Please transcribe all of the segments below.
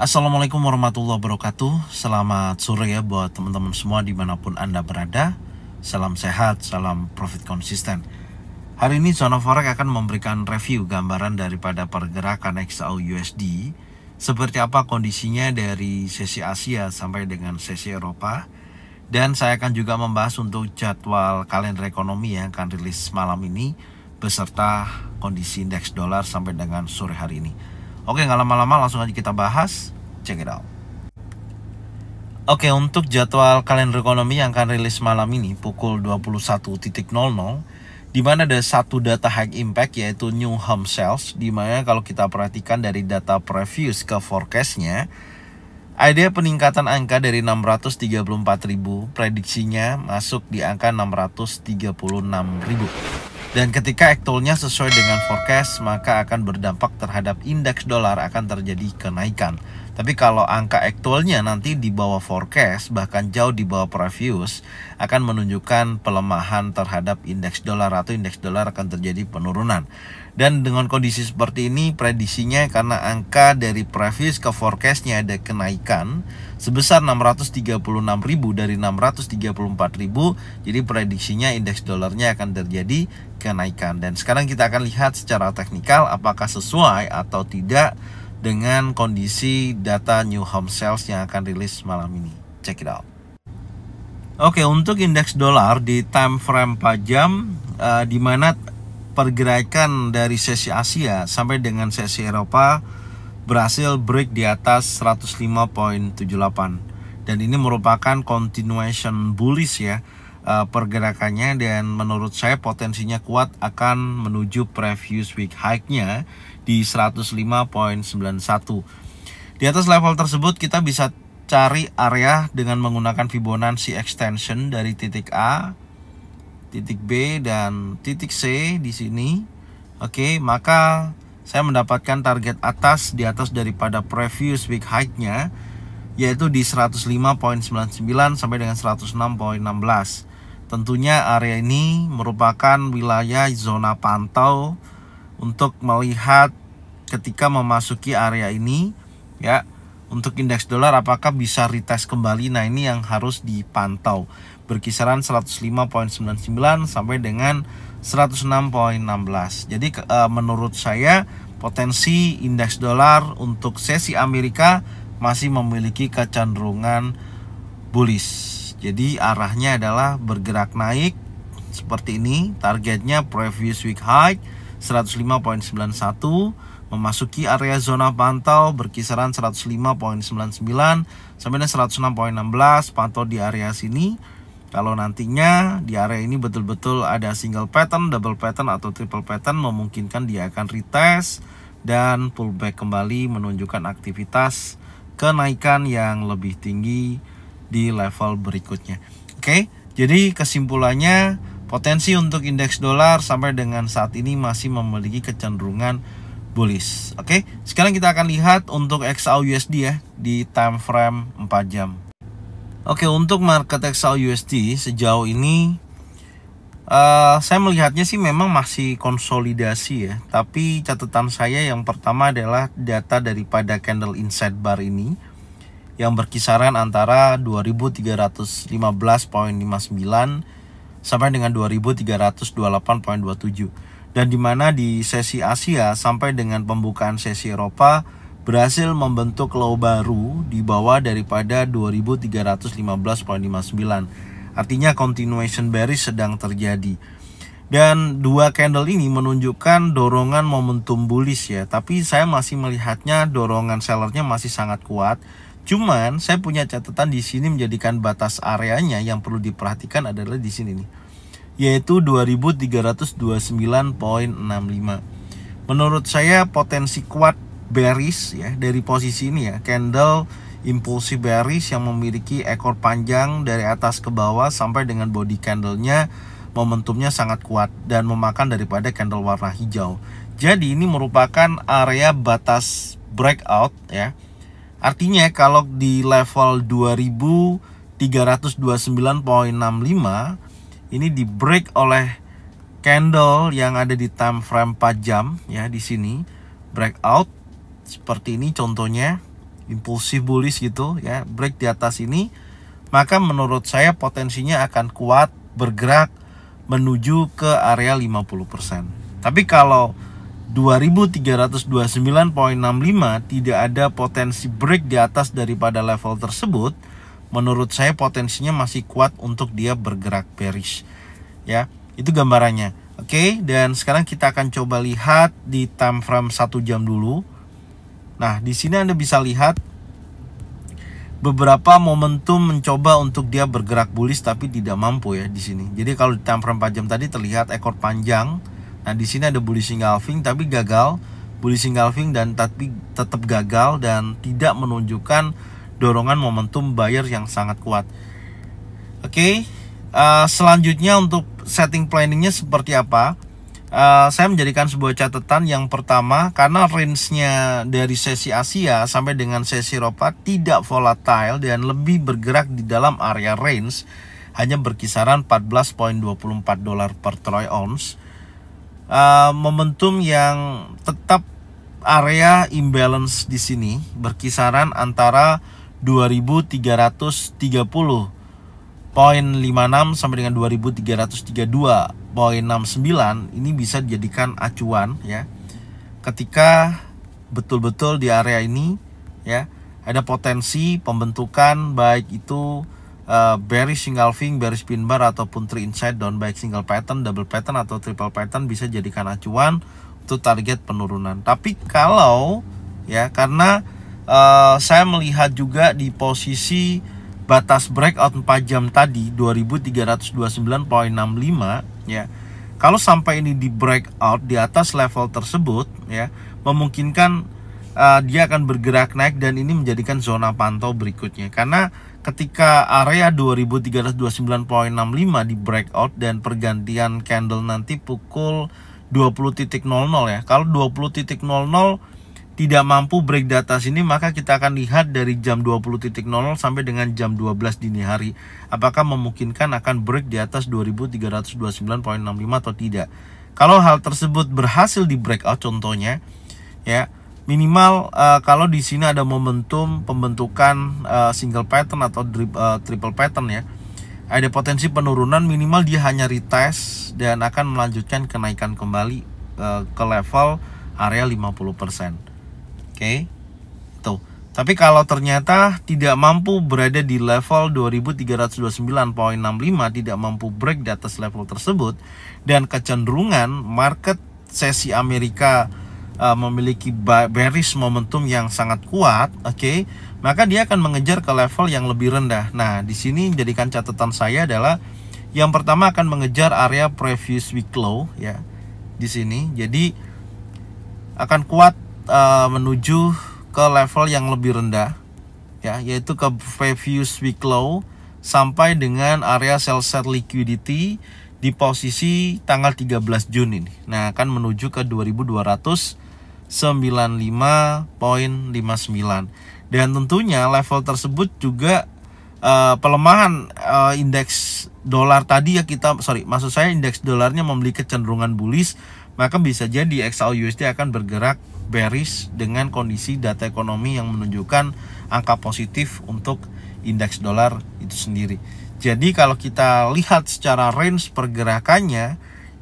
Assalamualaikum warahmatullahi wabarakatuh Selamat sore ya buat teman-teman semua dimanapun Anda berada Salam sehat, salam profit konsisten Hari ini Zona Forex akan memberikan review gambaran daripada pergerakan XAU USD Seperti apa kondisinya dari sesi Asia sampai dengan sesi Eropa Dan saya akan juga membahas untuk jadwal kalender ekonomi yang akan rilis malam ini Beserta kondisi indeks dolar sampai dengan sore hari ini Oke, nggak lama-lama langsung aja kita bahas. Check it out. Oke, untuk jadwal kalender ekonomi yang akan rilis malam ini pukul 21.00 di mana ada satu data high impact yaitu new home sales Dimana kalau kita perhatikan dari data previous ke forecastnya ada peningkatan angka dari 634.000 prediksinya masuk di angka 636.000 dan ketika ektolnya sesuai dengan forecast, maka akan berdampak terhadap indeks dolar akan terjadi kenaikan. Tapi kalau angka aktualnya nanti di bawah forecast bahkan jauh di bawah previous akan menunjukkan pelemahan terhadap indeks dolar atau indeks dolar akan terjadi penurunan. Dan dengan kondisi seperti ini prediksinya karena angka dari previous ke forecastnya ada kenaikan sebesar 636.000 dari 634.000 jadi prediksinya indeks dolarnya akan terjadi kenaikan dan sekarang kita akan lihat secara teknikal apakah sesuai atau tidak dengan kondisi data new home sales yang akan rilis malam ini. Check it out. Oke, untuk indeks dolar di time frame 4 jam uh, di mana pergerakan dari sesi Asia sampai dengan sesi Eropa berhasil break di atas 105.78 dan ini merupakan continuation bullish ya uh, pergerakannya dan menurut saya potensinya kuat akan menuju previous week high-nya di 105.91. Di atas level tersebut kita bisa cari area dengan menggunakan Fibonacci extension dari titik A, titik B dan titik C di sini. Oke, maka saya mendapatkan target atas di atas daripada previous week high-nya yaitu di 105.99 sampai dengan 106.16. Tentunya area ini merupakan wilayah zona pantau untuk melihat ketika memasuki area ini ya untuk indeks dolar apakah bisa retest kembali nah ini yang harus dipantau berkisaran 105.99 sampai dengan 106.16 jadi eh, menurut saya potensi indeks dolar untuk sesi Amerika masih memiliki kecenderungan bullish jadi arahnya adalah bergerak naik seperti ini. Targetnya previous week high 105.91 memasuki area zona pantau berkisaran 105.99 sampai dengan 106.16 pantau di area sini. Kalau nantinya di area ini betul-betul ada single pattern, double pattern atau triple pattern memungkinkan dia akan retest dan pullback kembali menunjukkan aktivitas kenaikan yang lebih tinggi di level berikutnya. Oke, jadi kesimpulannya potensi untuk indeks dolar sampai dengan saat ini masih memiliki kecenderungan bullish. Oke, sekarang kita akan lihat untuk XAU USD ya di time frame 4 jam. Oke, untuk market XAU sejauh ini uh, saya melihatnya sih memang masih konsolidasi ya. Tapi catatan saya yang pertama adalah data daripada candle inside bar ini yang berkisaran antara 2315.59 sampai dengan 2328.27 dan di mana di sesi Asia sampai dengan pembukaan sesi Eropa berhasil membentuk low baru di bawah daripada 2315.59 artinya continuation bearish sedang terjadi dan dua candle ini menunjukkan dorongan momentum bullish ya tapi saya masih melihatnya dorongan sellernya masih sangat kuat Cuman saya punya catatan di sini menjadikan batas areanya yang perlu diperhatikan adalah di sini nih, yaitu 2329.65. Menurut saya potensi kuat bearish ya dari posisi ini ya, candle impulsif bearish yang memiliki ekor panjang dari atas ke bawah sampai dengan body candlenya momentumnya sangat kuat dan memakan daripada candle warna hijau. Jadi ini merupakan area batas breakout ya Artinya kalau di level 2329.65 ini di break oleh candle yang ada di time frame 4 jam ya di sini breakout seperti ini contohnya impulsif bullish gitu ya break di atas ini maka menurut saya potensinya akan kuat bergerak menuju ke area 50%. Tapi kalau 2329.65 tidak ada potensi break di atas daripada level tersebut, menurut saya potensinya masih kuat untuk dia bergerak bearish. Ya, itu gambarannya. Oke, dan sekarang kita akan coba lihat di time frame 1 jam dulu. Nah, di sini Anda bisa lihat beberapa momentum mencoba untuk dia bergerak bullish tapi tidak mampu ya di sini. Jadi kalau di time frame 4 jam tadi terlihat ekor panjang Nah di sini ada bullish engulfing tapi gagal, bullish engulfing dan tapi tetap gagal dan tidak menunjukkan dorongan momentum buyer yang sangat kuat. Oke, okay, uh, eh, selanjutnya untuk setting planningnya seperti apa? Uh, saya menjadikan sebuah catatan yang pertama karena range-nya dari sesi Asia sampai dengan sesi Eropa tidak volatile dan lebih bergerak di dalam area range hanya berkisaran 14.24 dolar per troy ounce uh, momentum yang tetap area imbalance di sini berkisaran antara 2330.56 sampai dengan 2332.69 ini bisa dijadikan acuan ya. Ketika betul-betul di area ini ya ada potensi pembentukan baik itu uh, single fing, bearish pin bar ataupun three inside down baik single pattern, double pattern atau triple pattern bisa jadikan acuan untuk target penurunan. Tapi kalau ya karena uh, saya melihat juga di posisi batas breakout 4 jam tadi 2329.65 ya. Kalau sampai ini di breakout di atas level tersebut ya, memungkinkan uh, dia akan bergerak naik dan ini menjadikan zona pantau berikutnya karena ketika area 2329.65 di breakout dan pergantian candle nanti pukul 20.00 ya. Kalau 20.00 tidak mampu break di atas ini maka kita akan lihat dari jam 20.00 sampai dengan jam 12 dini hari apakah memungkinkan akan break di atas 2329.65 atau tidak. Kalau hal tersebut berhasil di breakout contohnya ya minimal uh, kalau di sini ada momentum pembentukan uh, single pattern atau dri- uh, eh, triple pattern ya ada potensi penurunan minimal dia hanya retest dan akan melanjutkan kenaikan kembali uh, ke level area 50% oke okay? tuh tapi kalau ternyata tidak mampu berada di level 2329.65 tidak mampu break di atas level tersebut dan kecenderungan market sesi Amerika uh, memiliki bearish momentum yang sangat kuat, oke, okay, maka dia akan mengejar ke level yang lebih rendah. Nah, di sini menjadikan catatan saya adalah yang pertama akan mengejar area previous week low ya di sini. Jadi akan kuat uh, menuju ke level yang lebih rendah ya, yaitu ke previous week low sampai dengan area sell side liquidity di posisi tanggal 13 Juni ini. Nah, akan menuju ke 2200 95.59 dan tentunya level tersebut juga uh, pelemahan uh, indeks dolar tadi ya kita sorry maksud saya indeks dolarnya memiliki kecenderungan bullish maka bisa jadi XAUUSD akan bergerak bearish dengan kondisi data ekonomi yang menunjukkan angka positif untuk indeks dolar itu sendiri. Jadi kalau kita lihat secara range pergerakannya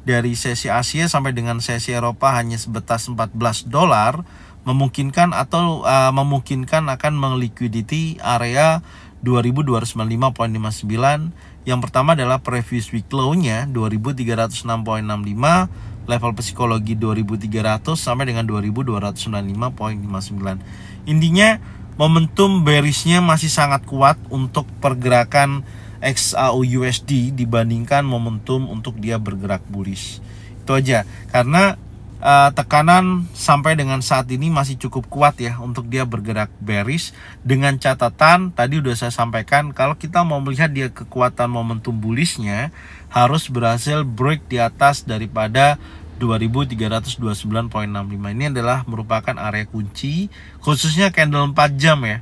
dari sesi Asia sampai dengan sesi Eropa hanya sebatas 14 dolar memungkinkan atau uh, memungkinkan akan melikuiditi area 2295.59 yang pertama adalah previous week low-nya 2306.65 level psikologi 2300 sampai dengan 2295.59 intinya momentum bearishnya masih sangat kuat untuk pergerakan XAU USD dibandingkan momentum untuk dia bergerak bullish. Itu aja karena uh, tekanan sampai dengan saat ini masih cukup kuat ya untuk dia bergerak bearish dengan catatan tadi udah saya sampaikan kalau kita mau melihat dia kekuatan momentum bullishnya harus berhasil break di atas daripada 2329.65 ini adalah merupakan area kunci khususnya candle 4 jam ya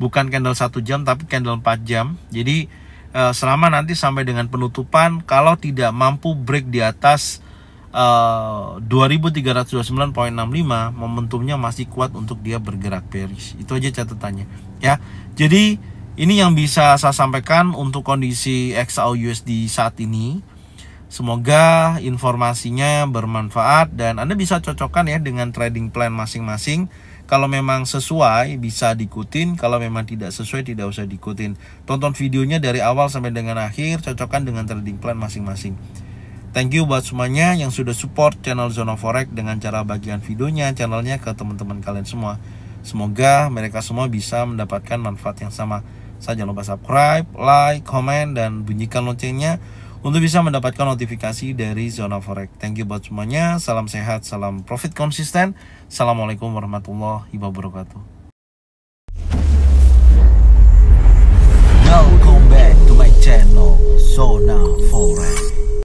bukan candle 1 jam tapi candle 4 jam jadi Eh, selama nanti sampai dengan penutupan kalau tidak mampu break di atas eh, uh, 2329.65 momentumnya masih kuat untuk dia bergerak bearish itu aja catatannya ya jadi ini yang bisa saya sampaikan untuk kondisi XAU USD saat ini semoga informasinya bermanfaat dan Anda bisa cocokkan ya dengan trading plan masing-masing kalau memang sesuai bisa diikutin, kalau memang tidak sesuai tidak usah diikutin. Tonton videonya dari awal sampai dengan akhir, cocokkan dengan trading plan masing-masing. Thank you buat semuanya yang sudah support channel Zona Forex dengan cara bagian videonya, channelnya ke teman-teman kalian semua. Semoga mereka semua bisa mendapatkan manfaat yang sama. Saya jangan lupa subscribe, like, komen, dan bunyikan loncengnya untuk bisa mendapatkan notifikasi dari Zona Forex. Thank you buat semuanya. Salam sehat, salam profit konsisten. Assalamualaikum warahmatullahi wabarakatuh. Welcome back to my channel Zona Forex.